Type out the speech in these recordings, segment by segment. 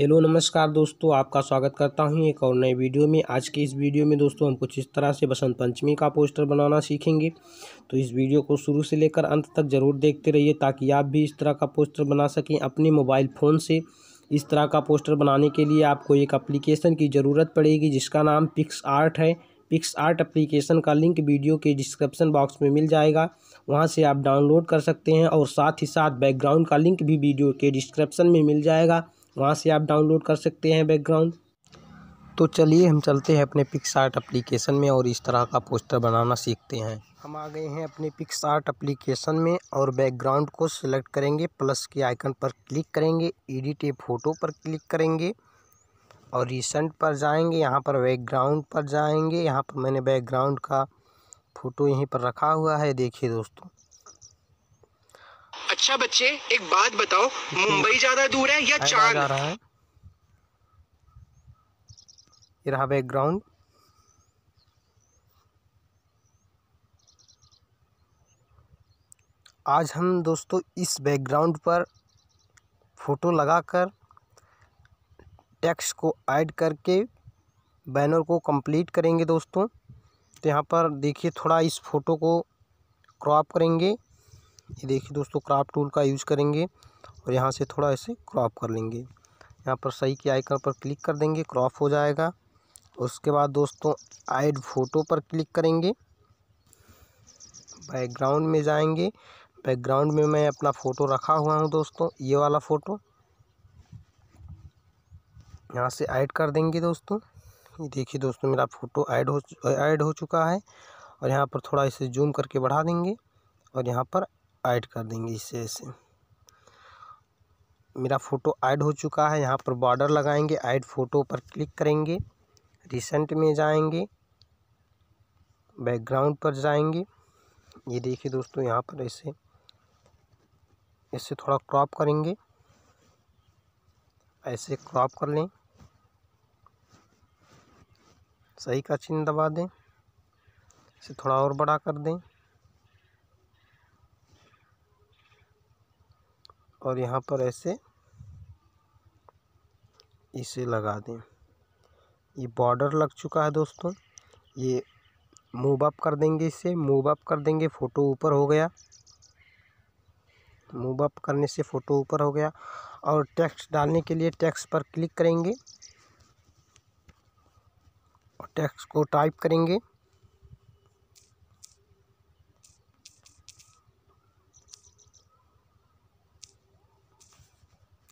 hello नमस्कार दोस्तों आपका स्वागत करता हूं एक और नए वीडियो में आज के इस वीडियो में दोस्तों हम कुछ इस तरह से बसंत पंचमी का पोस्टर बनाना सीखेंगे तो इस वीडियो को शुरू से लेकर अंत तक ज़रूर देखते रहिए ताकि आप भी इस तरह का पोस्टर बना सकें अपने मोबाइल फ़ोन से इस तरह का पोस्टर बनाने के लिए आपको एक अप्लीकेशन की ज़रूरत पड़ेगी जिसका नाम पिक्स आर्ट है पिक्स आर्ट अप्लीकेशन का लिंक वीडियो के डिस्क्रिप्शन बॉक्स में मिल जाएगा वहाँ से आप डाउनलोड कर सकते हैं और साथ ही साथ बैकग्राउंड का लिंक भी वीडियो के डिस्क्रिप्शन में मिल जाएगा वहाँ से आप डाउनलोड कर सकते हैं बैकग्राउंड तो चलिए हम चलते हैं अपने पिक्स आर्ट अप्लीकेशन में और इस तरह का पोस्टर बनाना सीखते हैं हम आ गए हैं अपने पिक्स आर्ट अप्लीकेशन में और बैकग्राउंड को सिलेक्ट करेंगे प्लस के आइकन पर क्लिक करेंगे एडिट ए फोटो पर क्लिक करेंगे और रिसेंट पर जाएंगे यहाँ पर बैकग्राउंड पर जाएंगे यहाँ पर मैंने बैकग्राउंड का फ़ोटो यहीं पर रखा हुआ है देखिए दोस्तों अच्छा बच्चे एक बात बताओ मुंबई ज्यादा दूर है या चांद आ रहा है ये रहा बैकग्राउंड आज हम दोस्तों इस बैकग्राउंड पर फ़ोटो लगाकर टेक्स्ट को ऐड करके बैनर को कंप्लीट करेंगे दोस्तों तो यहाँ पर देखिए थोड़ा इस फ़ोटो को क्रॉप करेंगे ये देखिए दोस्तों क्रॉप टूल का यूज़ करेंगे और यहाँ से थोड़ा ऐसे क्रॉप कर लेंगे यहाँ पर सही के आइकन पर क्लिक कर देंगे क्रॉप हो जाएगा उसके बाद दोस्तों ऐड फ़ोटो पर क्लिक करेंगे बैकग्राउंड में जाएंगे बैकग्राउंड में मैं अपना फ़ोटो रखा हुआ हूँ दोस्तों ये वाला फ़ोटो यहाँ से ऐड कर देंगे दोस्तों ये देखिए दोस्तों मेरा फ़ोटो ऐड हो ऐड हो चुका है और यहाँ पर थोड़ा इसे जूम करके बढ़ा देंगे और यहाँ पर ऐड कर देंगे इससे ऐसे मेरा फ़ोटो ऐड हो चुका है यहाँ पर बॉर्डर लगाएंगे ऐड फ़ोटो पर क्लिक करेंगे रिसेंट में जाएंगे बैकग्राउंड पर जाएंगे ये देखिए दोस्तों यहाँ पर ऐसे इसे थोड़ा क्रॉप करेंगे ऐसे क्रॉप कर लें सही का चिन्ह दबा दें इसे थोड़ा और बड़ा कर दें और यहाँ पर ऐसे इसे लगा दें ये बॉर्डर लग चुका है दोस्तों ये मूव अप कर देंगे इसे मूव अप कर देंगे फ़ोटो ऊपर हो गया मूव अप करने से फ़ोटो ऊपर हो गया और टेक्स्ट डालने के लिए टेक्स्ट पर क्लिक करेंगे और टेक्स्ट को टाइप करेंगे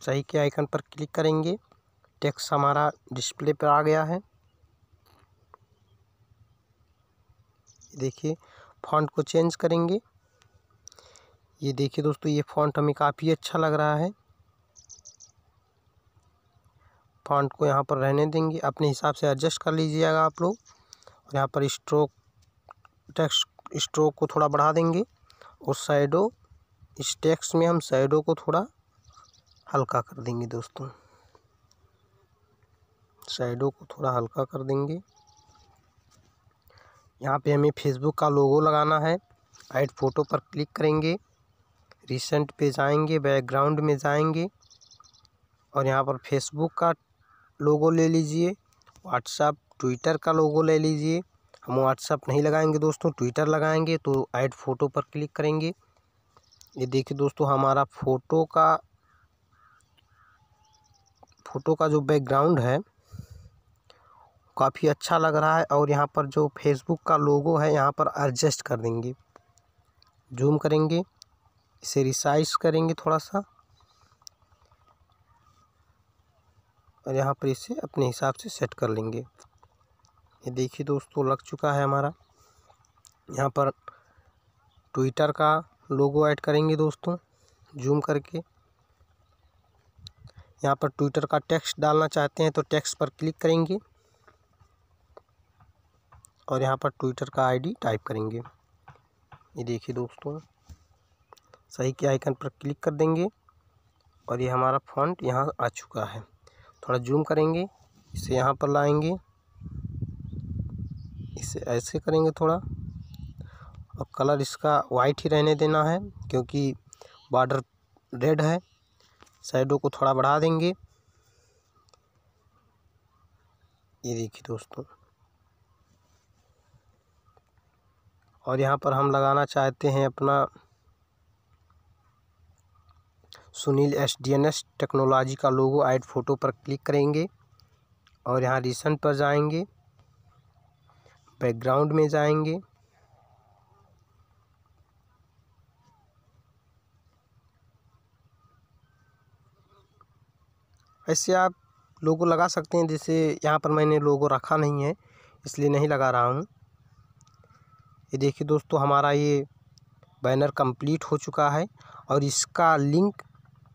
सही के आइकन पर क्लिक करेंगे टेक्स हमारा डिस्प्ले पर आ गया है देखिए फॉन्ट को चेंज करेंगे ये देखिए दोस्तों ये फॉन्ट हमें काफ़ी अच्छा लग रहा है फॉन्ट को यहाँ पर रहने देंगे अपने हिसाब से एडजस्ट कर लीजिएगा आप लोग और यहाँ पर स्ट्रोक टेक्स स्ट्रोक को थोड़ा बढ़ा देंगे और साइडो इस टेक्स में हम साइडो को थोड़ा हल्का कर देंगे दोस्तों साइडों को थोड़ा हल्का कर देंगे यहाँ पे हमें फेसबुक का लोगो लगाना है ऐड फ़ोटो पर क्लिक करेंगे रिसेंट पे जाएंगे बैकग्राउंड में जाएंगे और यहाँ पर फेसबुक का लोगो ले लीजिए व्हाट्सअप ट्विटर का लोगो ले लीजिए हम व्हाट्सअप नहीं लगाएंगे दोस्तों ट्विटर लगाएंगे तो ऐड फ़ोटो पर क्लिक करेंगे ये देखिए दोस्तों हमारा फ़ोटो का फोटो का जो बैकग्राउंड है काफ़ी अच्छा लग रहा है और यहाँ पर जो फेसबुक का लोगो है यहाँ पर एडजस्ट कर देंगे जूम करेंगे इसे रिसाइज करेंगे थोड़ा सा और यहाँ पर इसे अपने हिसाब से सेट कर लेंगे ये देखिए दोस्तों लग चुका है हमारा यहाँ पर ट्विटर का लोगो ऐड करेंगे दोस्तों जूम करके यहाँ पर ट्विटर का टेक्स्ट डालना चाहते हैं तो टेक्स्ट पर क्लिक करेंगे और यहाँ पर ट्विटर का आईडी टाइप करेंगे ये देखिए दोस्तों सही के आइकन पर क्लिक कर देंगे और ये हमारा फॉन्ट यहाँ आ चुका है थोड़ा जूम करेंगे इसे यहाँ पर लाएंगे इसे ऐसे करेंगे थोड़ा और कलर इसका वाइट ही रहने देना है क्योंकि बॉर्डर रेड है साइडों को थोड़ा बढ़ा देंगे ये देखिए दोस्तों और यहाँ पर हम लगाना चाहते हैं अपना Sunil S D N S technology का लोगो आइड फ़ोटो पर क्लिक करेंगे और यहाँ रिसेंट पर जाएंगे बैकग्राउंड में जाएंगे ऐसे आप लोगो लगा सकते हैं जैसे यहाँ पर मैंने लोगो रखा नहीं है इसलिए नहीं लगा रहा हूँ ये देखिए दोस्तों हमारा ये बैनर कंप्लीट हो चुका है और इसका लिंक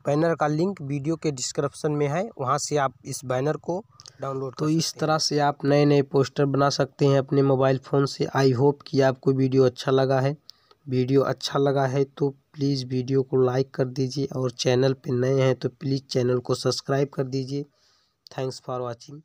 बैनर का लिंक वीडियो के डिस्क्रिप्शन में है वहाँ से आप इस बैनर को डाउनलोड तो इस तरह से आप नए नए पोस्टर बना सकते हैं अपने मोबाइल फ़ोन से आई होप कि आपको वीडियो अच्छा लगा है वीडियो अच्छा लगा है तो प्लीज़ वीडियो को लाइक कर दीजिए और चैनल पर नए हैं तो प्लीज़ चैनल को सब्सक्राइब कर दीजिए थैंक्स फॉर वॉचिंग